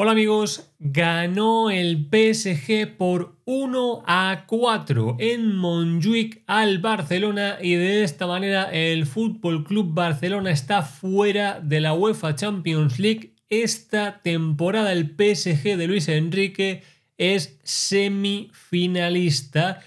Hola amigos, ganó el PSG por 1 a 4 en Montjuic al Barcelona y de esta manera el Fútbol Club Barcelona está fuera de la UEFA Champions League. Esta temporada el PSG de Luis Enrique es semifinalista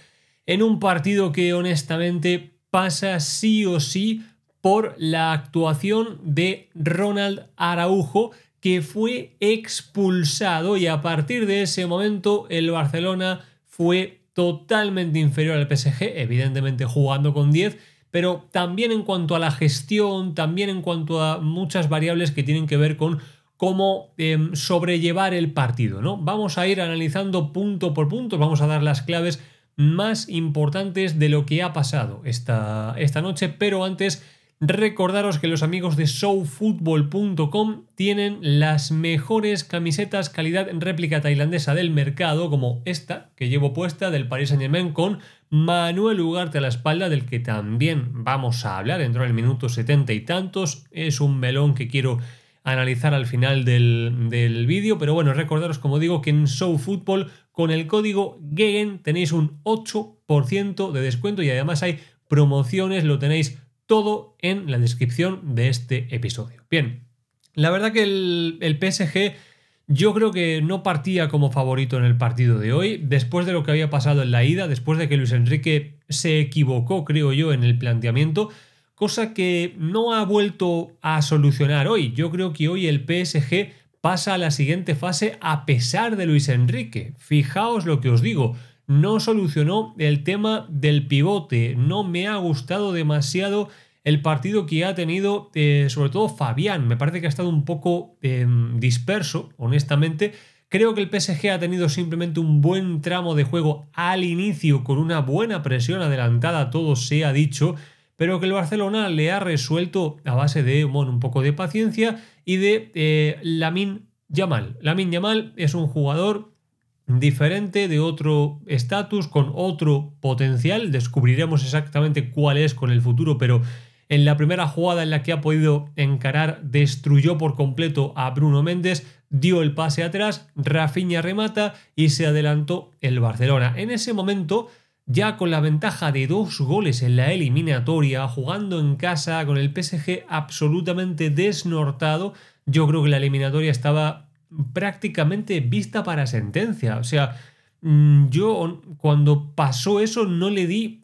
en un partido que honestamente pasa sí o sí por la actuación de Ronald Araujo que fue expulsado y a partir de ese momento el Barcelona fue totalmente inferior al PSG, evidentemente jugando con 10, pero también en cuanto a la gestión, también en cuanto a muchas variables que tienen que ver con cómo em, sobrellevar el partido. ¿no? Vamos a ir analizando punto por punto, vamos a dar las claves más importantes de lo que ha pasado esta, esta noche, pero antes Recordaros que los amigos de showfootball.com tienen las mejores camisetas calidad réplica tailandesa del mercado, como esta que llevo puesta del Paris Saint-Germain con Manuel Ugarte a la espalda, del que también vamos a hablar dentro del minuto setenta y tantos. Es un melón que quiero analizar al final del, vídeo, pero bueno, recordaros como digo que en showfootball con el código GEGEN tenéis un 8% de descuento y además hay promociones, lo tenéis todo en la descripción de este episodio. Bien, la verdad que el, PSG yo creo que no partía como favorito en el partido de hoy, después de lo que había pasado en la ida, después de que Luis Enrique se equivocó, creo yo, en el planteamiento, cosa que no ha vuelto a solucionar hoy. Yo creo que hoy el PSG pasa a la siguiente fase a pesar de Luis Enrique. Fijaos lo que os digo no solucionó el tema del pivote. No me ha gustado demasiado el partido que ha tenido, eh, sobre todo Fabián. Me parece que ha estado un poco em, disperso, honestamente. Creo que el PSG ha tenido simplemente un buen tramo de juego al inicio con una buena presión adelantada, todo se ha dicho, pero que el Barcelona le ha resuelto a base de un poco de paciencia y de eh, Lamin Yamal. Lamin Yamal es un jugador diferente, de otro estatus, con otro potencial. Descubriremos exactamente cuál es con el futuro, pero en la primera jugada en la que ha podido encarar, destruyó por completo a Bruno Méndez, dio el pase atrás, Rafinha remata y se adelantó el Barcelona. En ese momento, ya con la ventaja de dos goles en la eliminatoria, jugando en casa con el PSG absolutamente desnortado, yo creo que la eliminatoria estaba prácticamente vista para sentencia. O sea, mm, yo cuando pasó eso no le di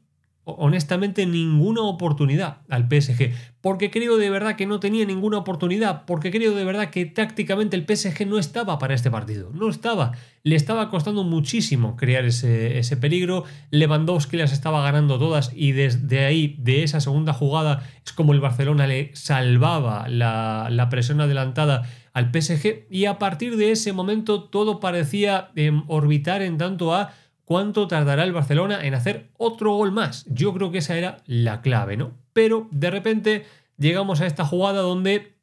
honestamente ninguna oportunidad al PSG, porque creo de verdad que no tenía ninguna oportunidad, porque creo de verdad que tácticamente el PSG no estaba para este partido, no estaba, le estaba costando muchísimo crear ese, ese peligro, Lewandowski las estaba ganando todas y desde ahí, de esa segunda jugada, es como el Barcelona le salvaba la, la presión adelantada al PSG y a partir de ese momento todo parecía em, orbitar en tanto a cuánto tardará el Barcelona en hacer otro gol más. Yo creo que esa era la clave, ¿no? Pero de repente llegamos a esta jugada donde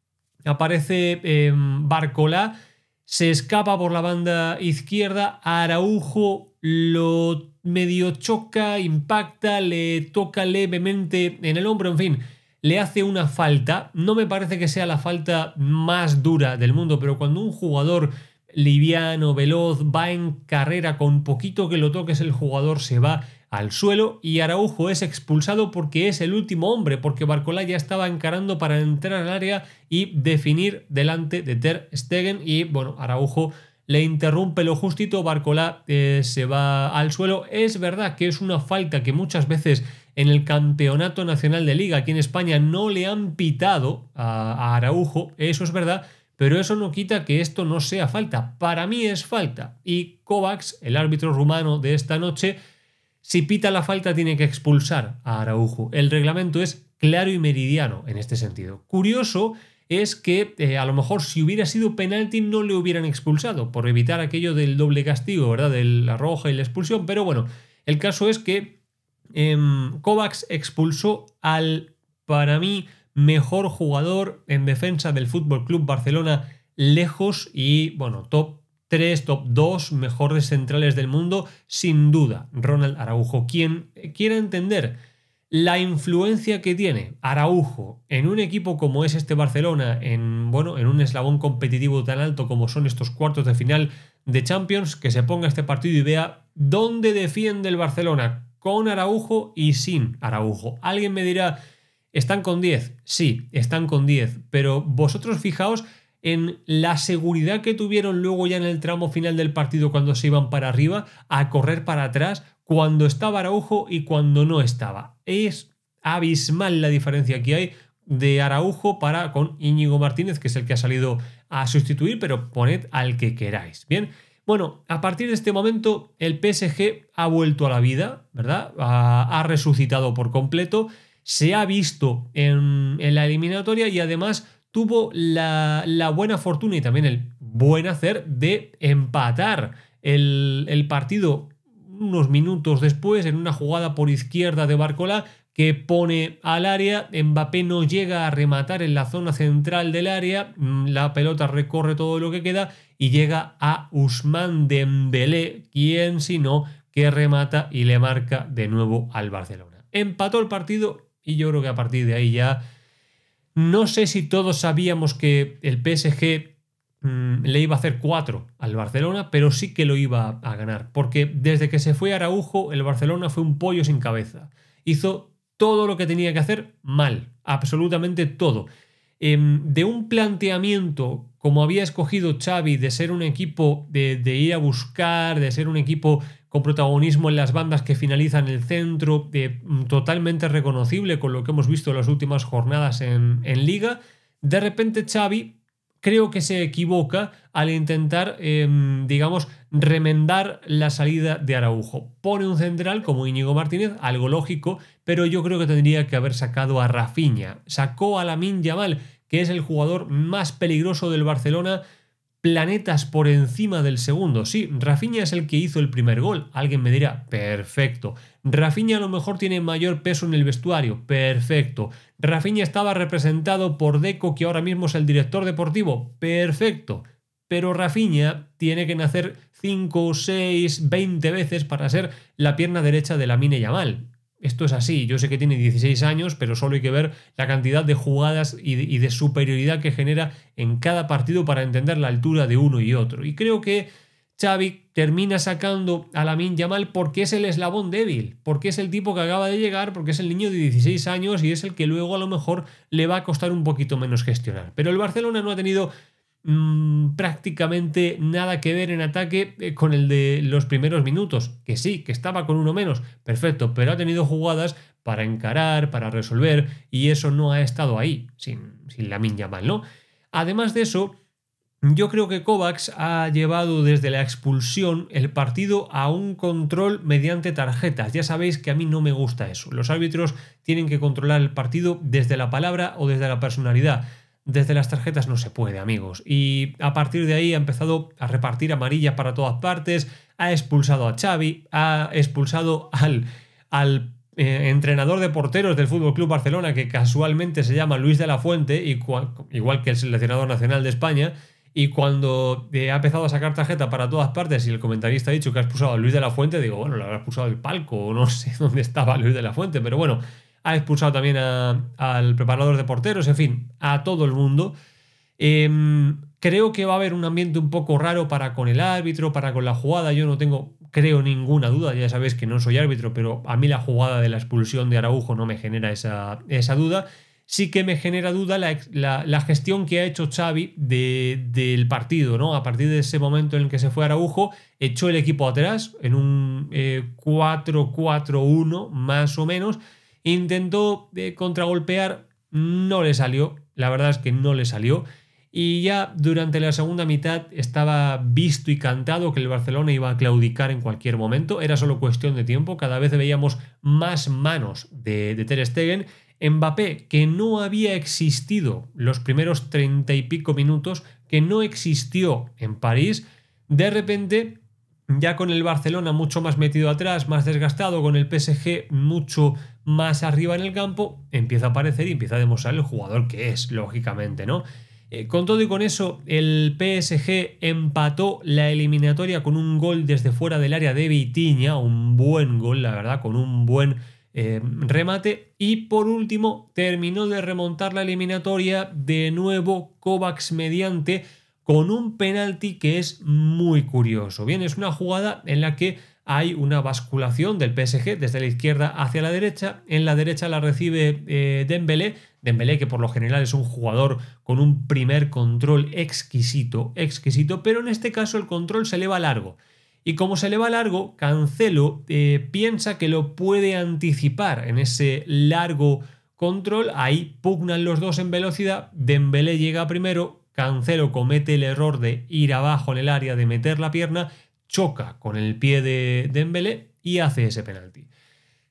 aparece eh, Barcola, se escapa por la banda izquierda, Araujo lo medio choca, impacta, le toca levemente en el hombro, en fin le hace una falta. No me parece que sea la falta más dura del mundo, pero cuando un jugador liviano, veloz, va en carrera, con poquito que lo toques el jugador se va al suelo y Araujo es expulsado porque es el último hombre, porque Barcola ya estaba encarando para entrar al área y definir delante de Ter Stegen y bueno, Araujo le interrumpe lo justito, Barcola eh, se va al suelo. Es verdad que es una falta que muchas veces en el Campeonato Nacional de Liga. Aquí en España no le han pitado a, Araujo, eso es verdad, pero eso no quita que esto no sea falta. Para mí es falta. Y Kovacs, el árbitro rumano de esta noche, si pita la falta tiene que expulsar a Araujo. El reglamento es claro y meridiano en este sentido. Curioso es que eh, a lo mejor si hubiera sido penalti no le hubieran expulsado por evitar aquello del doble castigo, ¿verdad? De la roja y la expulsión. Pero bueno, el caso es que Em, Kovacs expulsó al, para mí, mejor jugador en defensa del Fútbol Club Barcelona lejos y, bueno, top 3, top 2 mejores centrales del mundo, sin duda, Ronald Araujo. Quien quiera entender la influencia que tiene Araujo en un equipo como es este Barcelona, en, bueno, en un eslabón competitivo tan alto como son estos cuartos de final de Champions, que se ponga este partido y vea dónde defiende el Barcelona, con Araujo y sin Araujo. Alguien me dirá, ¿están con 10? Sí, están con 10, pero vosotros fijaos en la seguridad que tuvieron luego ya en el tramo final del partido cuando se iban para arriba, a correr para atrás, cuando estaba Araujo y cuando no estaba. Es abismal la diferencia que hay de Araujo para con Íñigo Martínez, que es el que ha salido a sustituir, pero poned al que queráis. Bien, bueno, a partir de este momento el PSG ha vuelto a la vida, ¿verdad? Ha, resucitado por completo, se ha visto en, la eliminatoria y además tuvo la, buena fortuna y también el buen hacer de empatar el, el partido unos minutos después en una jugada por izquierda de Barcola que pone al área. Mbappé no llega a rematar en la zona central del área. Mm, la pelota recorre todo lo que queda y llega a Usman Dembélé, quien si no, que remata y le marca de nuevo al Barcelona. Empató el partido y yo creo que a partir de ahí ya no sé si todos sabíamos que el PSG mm, le iba a hacer 4 al Barcelona, pero sí que lo iba a ganar, porque desde que se fue Araujo el Barcelona fue un pollo sin cabeza. Hizo todo lo que tenía que hacer mal, absolutamente todo. Em, de un planteamiento como había escogido Xavi de ser un equipo de, ir a buscar, de ser un equipo con protagonismo en las bandas que finalizan el centro, de, mm, totalmente reconocible con lo que hemos visto en las últimas jornadas en, en liga, de repente Xavi creo que se equivoca al intentar, em, digamos, remendar la salida de Araujo. Pone un central como Íñigo Martínez, algo lógico, pero yo creo que tendría que haber sacado a Rafinha. Sacó a Lamin Yamal, que es el jugador más peligroso del Barcelona planetas por encima del segundo. Sí, Rafinha es el que hizo el primer gol. Alguien me dirá, perfecto. Rafinha a lo mejor tiene mayor peso en el vestuario. Perfecto. Rafinha estaba representado por Deco, que ahora mismo es el director deportivo. Perfecto. Pero Rafinha tiene que nacer 5, 6, 20 veces para ser la pierna derecha de la Mine Yamal esto es así. Yo sé que tiene 16 años, pero solo hay que ver la cantidad de jugadas y de, superioridad que genera en cada partido para entender la altura de uno y otro. Y creo que Xavi termina sacando a Lamin Yamal porque es el eslabón débil, porque es el tipo que acaba de llegar, porque es el niño de 16 años y es el que luego a lo mejor le va a costar un poquito menos gestionar. Pero el Barcelona no ha tenido Mm, prácticamente nada que ver en ataque eh, con el de los primeros minutos, que sí, que estaba con uno menos, perfecto, pero ha tenido jugadas para encarar, para resolver, y eso no ha estado ahí, sin, sin la minya mal, ¿no? Además de eso, yo creo que Kovacs ha llevado desde la expulsión el partido a un control mediante tarjetas. Ya sabéis que a mí no me gusta eso. Los árbitros tienen que controlar el partido desde la palabra o desde la personalidad. Desde las tarjetas no se puede, amigos. Y a partir de ahí ha empezado a repartir amarillas para todas partes, ha expulsado a Xavi, ha expulsado al, al eh, entrenador de porteros del Fútbol Club Barcelona, que casualmente se llama Luis de la Fuente, igual que el seleccionador nacional de España. Y cuando eh, ha empezado a sacar tarjeta para todas partes y el comentarista ha dicho que ha expulsado a Luis de la Fuente, digo, bueno, lo habrá expulsado del palco, o no sé dónde estaba Luis de la Fuente, pero bueno, ha expulsado también al preparador de porteros, en fin, a todo el mundo. Em, creo que va a haber un ambiente un poco raro para con el árbitro, para con la jugada. Yo no tengo, creo, ninguna duda. Ya sabéis que no soy árbitro, pero a mí la jugada de la expulsión de Araujo no me genera esa, esa duda. Sí que me genera duda la, gestión que ha hecho Xavi del partido, ¿no? A partir de ese momento en el que se fue Araujo, echó el equipo atrás en un 4-4-1 eh, más o menos Intentó eh, contragolpear, no le salió, la verdad es que no le salió. Y ya durante la segunda mitad estaba visto y cantado que el Barcelona iba a claudicar en cualquier momento, era solo cuestión de tiempo, cada vez veíamos más manos de, de Ter Stegen. Mbappé, que no había existido los primeros treinta y pico minutos, que no existió en París, de repente, ya con el Barcelona mucho más metido atrás, más desgastado, con el PSG mucho más arriba en el campo, empieza a aparecer y empieza a demostrar el jugador que es, lógicamente, ¿no? Eh, con todo y con eso, el PSG empató la eliminatoria con un gol desde fuera del área de Vitiña, un buen gol, la verdad, con un buen eh, remate. Y por último, terminó de remontar la eliminatoria de nuevo Kovacs mediante con un penalti que es muy curioso. Bien, es una jugada en la que hay una basculación del PSG desde la izquierda hacia la derecha. En la derecha la recibe eh, Dembélé. Dembélé, que por lo general es un jugador con un primer control exquisito, exquisito, pero en este caso el control se eleva largo. Y como se le va largo, Cancelo eh, piensa que lo puede anticipar en ese largo control. Ahí pugnan los dos en velocidad. Dembélé llega primero. Cancelo comete el error de ir abajo en el área, de meter la pierna, choca con el pie de Dembélé y hace ese penalti.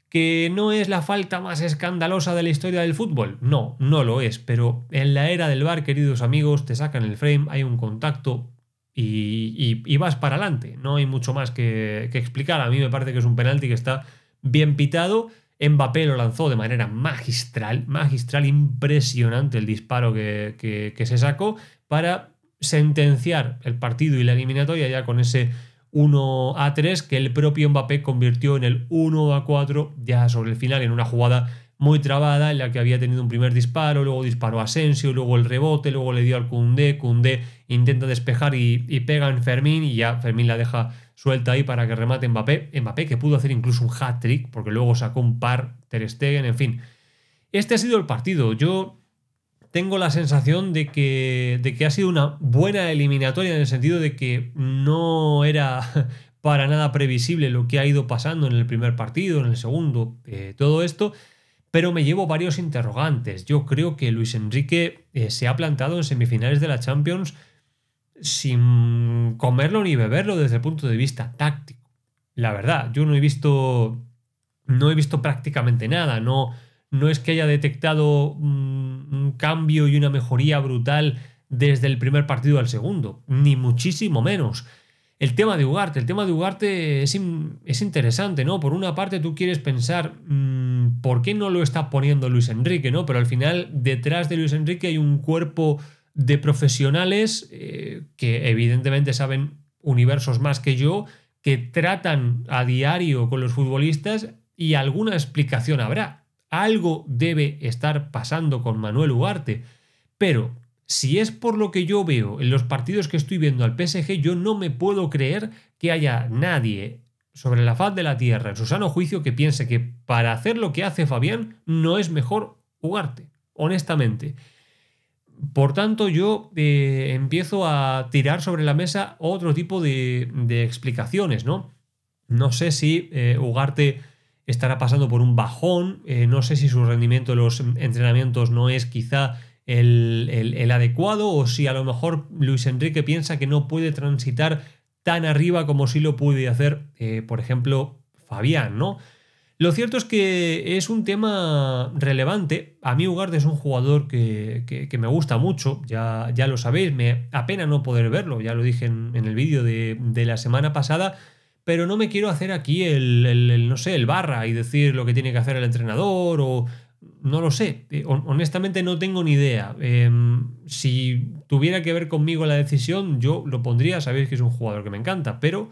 ¿Que no es la falta más escandalosa de la historia del fútbol? No, no lo es, pero en la era del bar, queridos amigos, te sacan el frame, hay un contacto y, vas para adelante. No hay mucho más que, explicar. A mí me parece que es un penalti que está bien pitado. Mbappé lo lanzó de manera magistral, magistral, impresionante el disparo que se sacó para sentenciar el partido y la eliminatoria ya con ese 1 a 3 que el propio Mbappé convirtió en el 1 a 4 ya sobre el final en una jugada muy trabada en la que había tenido un primer disparo, luego disparó a Asensio, luego el rebote, luego le dio al Cundé, Cundé intenta despejar y, pega en Fermín y ya Fermín la deja suelta ahí para que remate Mbappé, Mbappé que pudo hacer incluso un hat-trick porque luego sacó un par Ter Stegen, en fin. Este ha sido el partido. Yo tengo la sensación de que, de que ha sido una buena eliminatoria en el sentido de que no era para nada previsible lo que ha ido pasando en el primer partido, en el segundo, eh, todo esto, pero me llevo varios interrogantes. Yo creo que Luis Enrique eh, se ha plantado en semifinales de la Champions sin comerlo ni beberlo desde el punto de vista táctico. La verdad, yo no he visto no he visto prácticamente nada, no no es que haya detectado un cambio y una mejoría brutal desde el primer partido al segundo, ni muchísimo menos. El tema de Ugarte, el tema de Ugarte es, interesante, ¿no? Por una parte tú quieres pensar, mm, ¿por qué no lo está poniendo Luis Enrique, ¿no? Pero al final detrás de Luis Enrique hay un cuerpo de profesionales eh, que evidentemente saben universos más que yo, que tratan a diario con los futbolistas y alguna explicación habrá. Algo debe estar pasando con Manuel Ugarte. Pero si es por lo que yo veo en los partidos que estoy viendo al PSG, yo no me puedo creer que haya nadie sobre la faz de la tierra, en su sano juicio, que piense que para hacer lo que hace Fabián no es mejor Ugarte, honestamente. Por tanto, yo eh, empiezo a tirar sobre la mesa otro tipo de, explicaciones, ¿no? No sé si eh, Ugarte estará pasando por un bajón, eh, no sé si su rendimiento en los entrenamientos no es quizá el, adecuado o si a lo mejor Luis Enrique piensa que no puede transitar tan arriba como si lo pude hacer, eh, por ejemplo, Fabián, ¿no? Lo cierto es que es un tema relevante. A mí Ugarte es un jugador que, que, me gusta mucho, ya, ya, lo sabéis, me apena no poder verlo, ya lo dije en, el vídeo de, de la semana pasada, pero no me quiero hacer aquí el, no sé, el barra y decir lo que tiene que hacer el entrenador o no lo sé. Eh, honestamente no tengo ni idea. Em, si tuviera que ver conmigo la decisión, yo lo pondría, sabéis que es un jugador que me encanta, pero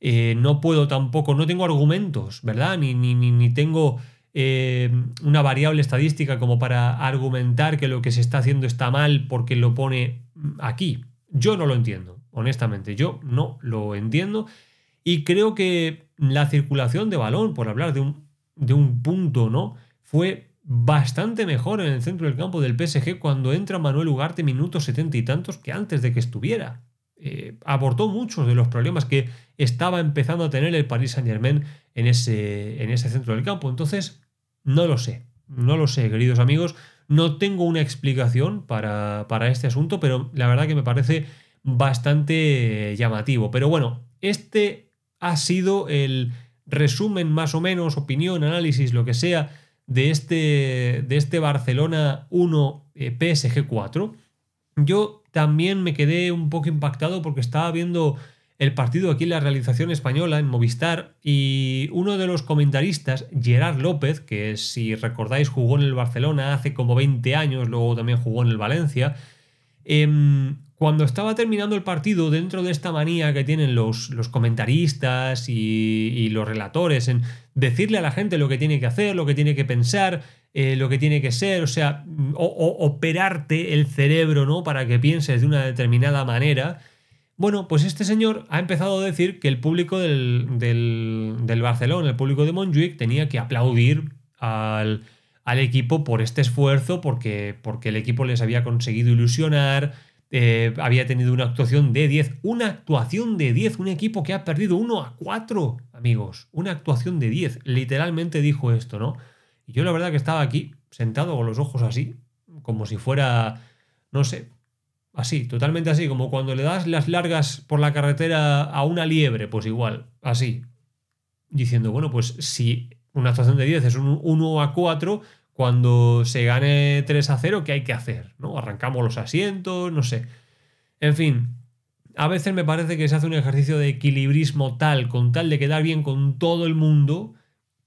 eh, no puedo tampoco, no tengo argumentos, ¿verdad? Ni, ni, tengo eh, una variable estadística como para argumentar que lo que se está haciendo está mal porque lo pone aquí. Yo no lo entiendo, honestamente, yo no lo entiendo. Y creo que la circulación de balón, por hablar de un, de un punto, ¿no? Fue bastante mejor en el centro del campo del PSG cuando entra Manuel Ugarte minutos setenta y tantos que antes de que estuviera. Eh, muchos de los problemas que estaba empezando a tener el Paris Saint Germain en ese, en ese centro del campo. Entonces, no lo sé, no lo sé, queridos amigos. No tengo una explicación para, para este asunto, pero la verdad que me parece bastante llamativo. Pero bueno, este ha sido el resumen más o menos, opinión, análisis, lo que sea, de este, de este Barcelona 1 PSG 4. Yo también me quedé un poco impactado porque estaba viendo el partido aquí en la realización española, en Movistar, y uno de los comentaristas, Gerard López, que si recordáis jugó en el Barcelona hace como 20 años, luego también jugó en el Valencia, em, cuando estaba terminando el partido, dentro de esta manía que tienen los, los comentaristas y, los relatores en decirle a la gente lo que tiene que hacer, lo que tiene que pensar, eh, lo que tiene que ser, o sea, mm, operarte el cerebro, ¿no? Para que pienses de una determinada manera. Bueno, pues este señor ha empezado a decir que el público del, del, Barcelona, el público de Montjuic, tenía que aplaudir al, al equipo por este esfuerzo, porque, porque el equipo les había conseguido ilusionar eh, había tenido una actuación de 10. Una actuación de 10, un equipo que ha perdido 1 a 4, amigos. Una actuación de 10. Literalmente dijo esto, ¿no? Y yo la verdad que estaba aquí, sentado con los ojos así, como si fuera, no sé, así, totalmente así, como cuando le das las largas por la carretera a una liebre, pues igual, así. Diciendo, bueno, pues si una actuación de 10 es un 1 a 4, cuando se gane 3 a 0, ¿qué hay que hacer? ¿No? Arrancamos los asientos, no sé. En fin, a veces me parece que se hace un ejercicio de equilibrismo tal, con tal de quedar bien con todo el mundo,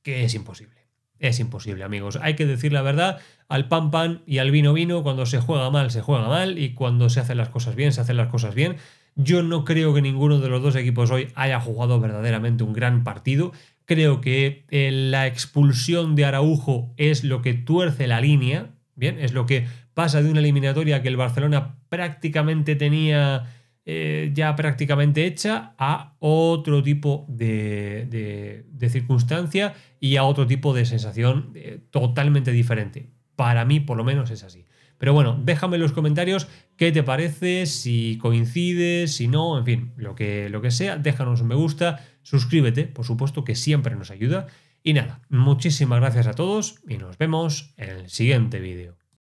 que es imposible. Es imposible, amigos. Hay que decir la verdad al pan pan y al vino vino. Cuando se juega mal, se juega mal. Y cuando se hacen las cosas bien, se hacen las cosas bien. Yo no creo que ninguno de los dos equipos hoy haya jugado verdaderamente un gran partido. Creo que eh, la expulsión de Araujo es lo que tuerce la línea, ¿bien? Es lo que pasa de una eliminatoria que el Barcelona prácticamente tenía eh, ya prácticamente hecha a otro tipo de, de, circunstancia y a otro tipo de sensación eh, totalmente diferente. Para mí, por lo menos, es así. Pero bueno, déjame en los comentarios qué te parece, si coincides, si no, en fin, lo que, lo que sea, déjanos un me gusta, Suscríbete, por supuesto, que siempre nos ayuda. Y nada, muchísimas gracias a todos y nos vemos en el siguiente vídeo.